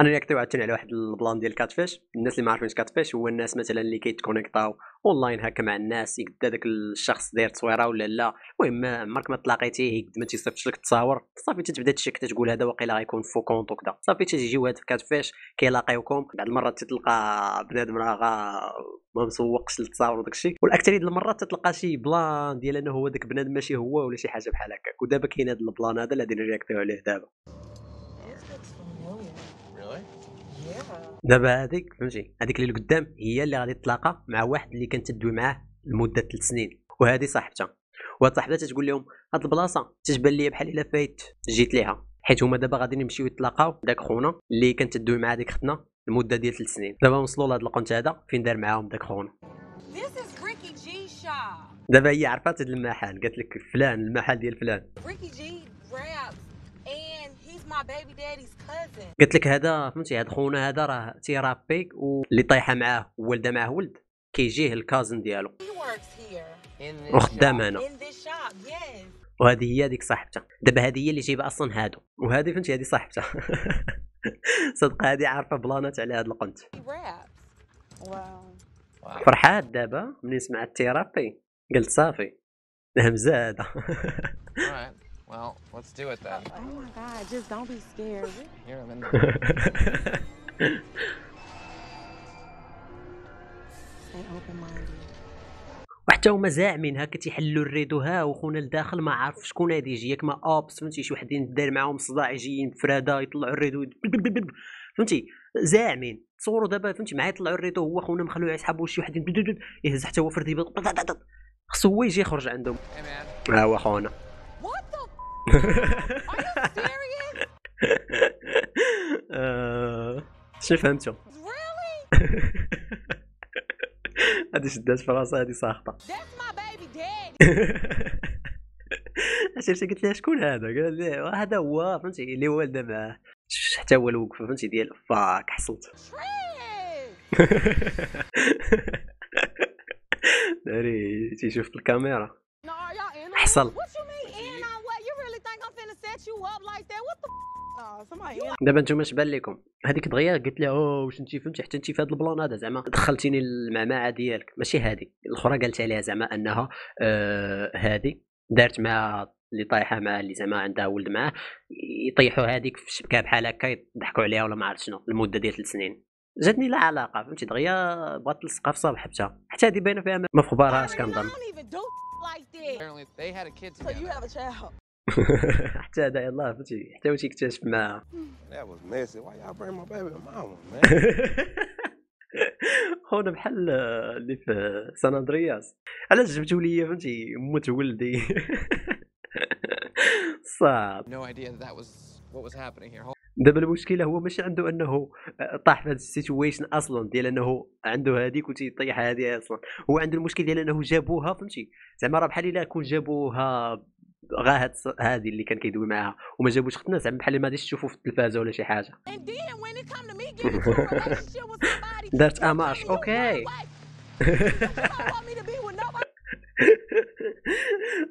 انا اللي وعدتني على واحد البلان ديال كاتفيش الناس اللي ما عارفينش كاتفيش هو الناس مثلا اللي كيتكونيكطاو اونلاين هكا مع الناس يقد داك الشخص داير تصويره ولا لا المهم مارك ما تلاقيتيه يقد ما تيصيفطش لك التصاور صافي تتبدا تشك تقول هذا واقيلا غيكون فو كونط وكذا صافي تيجيو هاد في كاتفيش كيلاقيوكم بعض المرات تتلقى بنادم راه ما مسوقش للتصاور وداك الشيء والاكثريه ديال المرات تتلقى شي بلان ديال انه هو داك بنادم ماشي هو ولا شي حاجه بحال هكاك ودابا كاين هاد البلان هذا اللي غادي نرياكتيو عليه دابا دابا هذيك فهمتي هذيك اللي قدام هي اللي غادي تلاقى مع واحد اللي كانت تدوي معاه لمده ثلاث سنين وهذه صاحبتها وهاد صاحبتها تقول لهم هاد البلاصه تتبان ليا بحال الا فايت جيت ليها حيت هما دابا غادي يمشيو يتلاقاو داك خونا اللي كانت تدوي مع ديك ختنا لمده ديال 3 سنين دابا وصلوا لهاد القنت هذا فين دار معاهم داك خونا دابا هي عرفات هاد المحل قالت لك فلان المحل ديال فلان قلت لك هذا فهمتي هذا خونا هذا راه تيرابي واللي طايحه معاه ولده معاه ولد كيجيه الكازن ديالو وخدام هنا وهذه هي هذيك صاحبته دابا هذه هي اللي جايبه اصلا هادو وهذه فهمتي هذه صاحبته صدق هذه عارفه بلانات على هذا القنت فرحات دابا ملي سمعت تيرابي قلت صافي همزه هذا Well, let's do it then. Oh, oh my god, just don't be scared. Here, I'm in وحتى هما زاعمين هكا تيحلوا الريدو ها وخونا لداخل ما عارف شكون هادي يجي ياك ما اوبس فهمتي شي وحدين داير معاهم صداع جايين فرادا يطلعوا الريدو فهمتي زاعمين تصوروا دابا فهمتي معايا يطلعوا الريدو هو خونا مخلوع يسحبوا شي واحد يهز حتى هو فردي خصو هو يجي يخرج عندهم ايوا خونا شي فهمتو هادي شدات في راسها هادي ساخطه عرفتي قلت لها شكون هذا قال لي هذا هو فهمتي اللي والده معاه حتى هو الوقف فهمتي ديال فاك حصلت ناري تيشوف الكاميرا حصل دابا نتوما اش بان لكم هذيك دغيا قلت لها اوه واش انت فهمتي حتى انت في هذا البلان هذا زعما دخلتيني المعمعه ديالك ماشي هذه الاخرى قالت عليها زعما انها آه هذه دارت مع اللي طايحه مع اللي زعما عندها ولد معاه يطيحوا هذيك في الشبكه بحال هكا يضحكوا عليها ولا ما عرفت شنو المده ديال ثلاث سنين جاتني لا علاقه فهمتي دغيا بغات تلصقها في صاحبتها حتى هذه باينه فيها ما في خبارهاش كنظن حتى هذا الله فهمتي حتى هو تيكتشف معاها خونا بحال اللي في سان اندرياس علاش جبتو ليا فهمتي موت ولدي صعب دابا المشكله هو ماشي عنده انه آه، طاح في هذا السيتويشن اصلا ديال انه عنده هذيك وتيطيح هذه اصلا هو عنده المشكل ديال انه جابوها فهمتي زعما راه بحال الا كون جابوها غا هاد هادي اللي كان كيدوي معاها وما جابوش ختنا زعما يعني بحال ما غاديش تشوفو في التلفازه ولا شي حاجه دارت اماش اوكي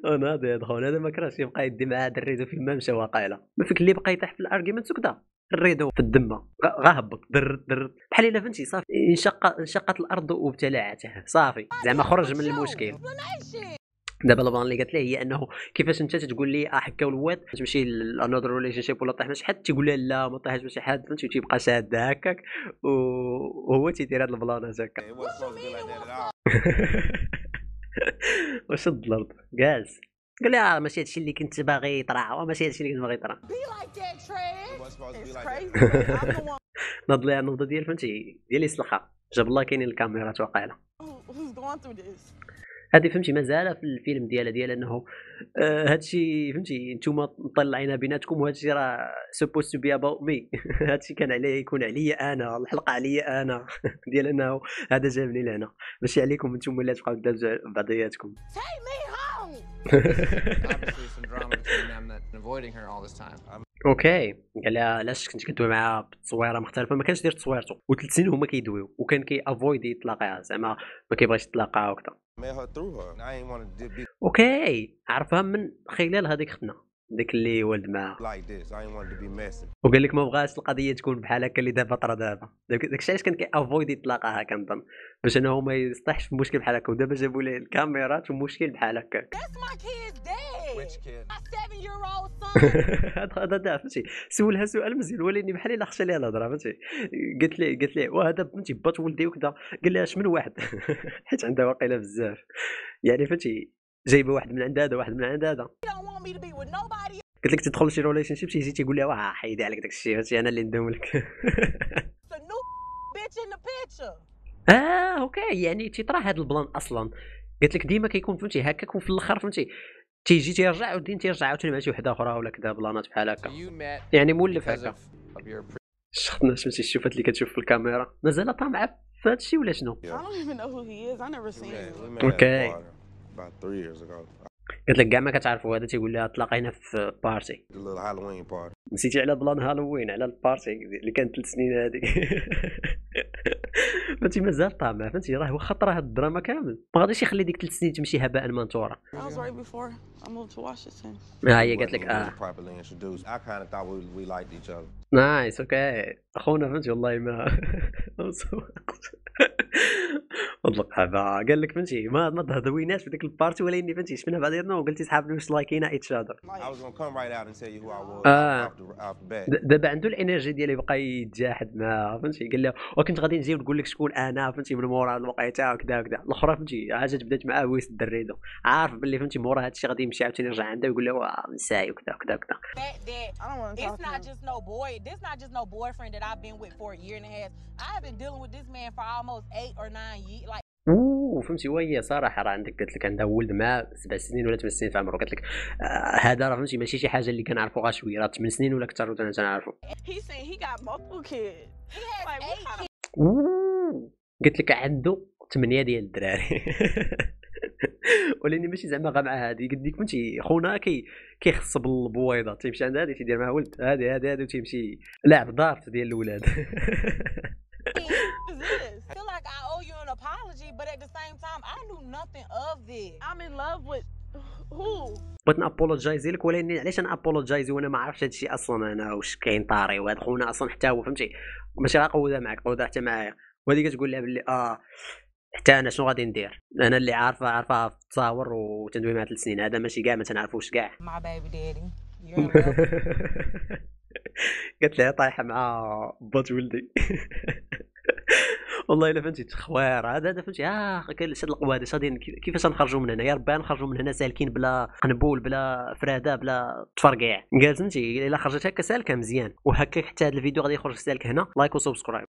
انا هذا يدخل هذا ما كرهش يبقى يدي مع هذا الريدو في الممشى واقيلا ما فيك اللي بقى يطيح في الارغيمنت وكذا الريدو في الدمه هبط درت درت بحال الا فهمتي صافي انشق انشقت الارض وابتلعته صافي زعما خرج من المشكل دابا البلان اللي قالت ليه هي انه كيفاش انت تقول لي اه حكا الواد تمشي لانذر ريليشن شيب ولا طيح مع شي حد تيقول لها لا ما طيحش مع شي حد فهمتي وتيبقى شاد هكاك وهو تيدير هاد البلان هكا إيه، واش الضرب آه. كاز قال لها آه، ماشي هادشي اللي كنت باغي يطرا آه، ماشي هادشي اللي كنت باغي يطرا نض ليها النوضه ديال فهمتي ديال يسلخها جاب الله كاينين الكاميرات واقيلا هذه فهمتي مازال في الفيلم ديالها ديال انه هذا آه، الشيء فهمتي انتم مطلعين بيناتكم وهذا الشيء راه سوبوست تو بي اباوت مي هذا الشيء كان عليه يكون عليا انا الحلقه عليا انا ديال انه هذا جابني لهنا ماشي عليكم انتم ولا تبقاو كذاب بعضياتكم obviously some drama between them that avoiding her all this time. I'm اوكي قال لها علاش كنت كدوي معاها بتصويره مختلفه ما كانش داير تصويرته وثلاث سنين هما كيدويو وكان كي افويد يتلاقاها زعما ما كيبغيش يتلاقى وكذا اوكي عرفها من خلال هذيك خدمه داك اللي ولد معاه وقال لك ما بغاش القضيه تكون بحال هكا اللي دابا طرا دابا الشيء علاش كان كيافويد يطلقها كنظن باش انه ما يصطحش في مشكل بحال هكا ودابا جابوا ليه الكاميرات ومشكل بحال هكا هذا هذا فهمتي سولها سؤال مزيان ولاني بحال الا خشى ليها الهضره فهمتي قالت لي قالت ليه وهذا فهمتي بات ولدي وكذا قال لها من واحد حيت عندها واقيله بزاف يعني فهمتي جايبه واحد من عند هذا واحد من عند هذا قلت لك تدخل شي ريليشن شيب تيجي يقول لها واه حيدي عليك داك الشيء هادشي انا اللي ندوم لك اه اوكي يعني تيطرح هذا البلان اصلا قلت لك ديما كيكون فهمتي هكاك وفي الاخر فهمتي تيجي تيرجع ودين تيرجع عاوتاني مع شي وحده اخرى ولا كذا بلانات بحال هكا يعني مولف هكا شختنا فهمتي الشوفات اللي كتشوف في الكاميرا مازال طامعه في هذا الشيء ولا شنو؟ اوكي about three years ago. قلت لك كاع ما كتعرفوا هذا تيقول لها تلاقينا في بارتي الهالوين بارتي نسيتي على بلان هالوين على البارتي اللي كانت ثلاث سنين هذيك فهمتي مازال طامع فهمتي راه واخا طرا هاد الدراما كامل ما غاديش يخلي ديك ثلاث سنين تمشي هباء منثورا آه، ها هي قالت لك اه نايس اوكي اخونا فهمتي والله ما اطلق هذا قال لك فهمتي ما ما تهضويناش في ديك البارتي ولا اني فهمتي شفنا بعضياتنا وقلتي صحابنا واش لايكينا ايتش اذر دابا عنده الانرجي ديالي يبقى يتجاحد مع فهمتي قال لها وكنت غادي نجي ونقول لك شكون انا فهمتي من مورا الوقيته وكذا وكذا الاخرى فهمتي عاد بدات معاه ويس الدريدو عارف باللي فهمتي مورا هذا الشيء غادي يمشي عاوتاني يرجع عندها ويقول لها نساي وكذا وكذا وكذا It's not just no boy. This not just no that I've been with for a year and a half. I've been dealing with this man for almost eight or nine years. هو وهي صراحه راه عندك قلت لك عندها ولد ما سبع سنين ولا ثمان سنين في عمره قلت لك آه هذا راه فهمتي ماشي شي حاجه اللي كنعرفو غير شويه راه ثمان سنين ولا اكثر ولا تنعرفو قلت لك عنده ثمانيه ديال الدراري ولاني ماشي زعما غا مع هذه قد ديك فهمتي خونا كي كيخص بالبويضه تيمشي عند هذه تيدير معها ولد هذه هذه هذه وتيمشي لاعب دارت ديال الولاد nothing of it. I'm in love with who? بغيت نابولوجايزي لك ولكن علاش نابولوجايزي وانا ما عرفتش هادشي اصلا انا واش كاين طاري وهاد خونا اصلا حتى هو فهمتي ماشي راه قوده معاك قوده حتى معايا وهادي كتقول لها بلي اه حتى انا شنو غادي ندير انا اللي عارفه عارفه في التصاور وتندوي مع ثلاث سنين هذا ماشي كاع ما تنعرفوش كاع مع بيبي ديري قالت لها طايحه مع بوت ولدي والله الا فهمتي تخوير هذا هذا فهمتي اه كنلس هاد صادين كيفاش نخرجوا من هنا يا ربي نخرجوا من هنا سالكين بلا قنبول بلا فراده بلا تفرقيع كاع فهمتي الا خرجت هكا سالكه مزيان وهكا حتى هذا الفيديو غادي يخرج سالك هنا لايك وسبسكرايب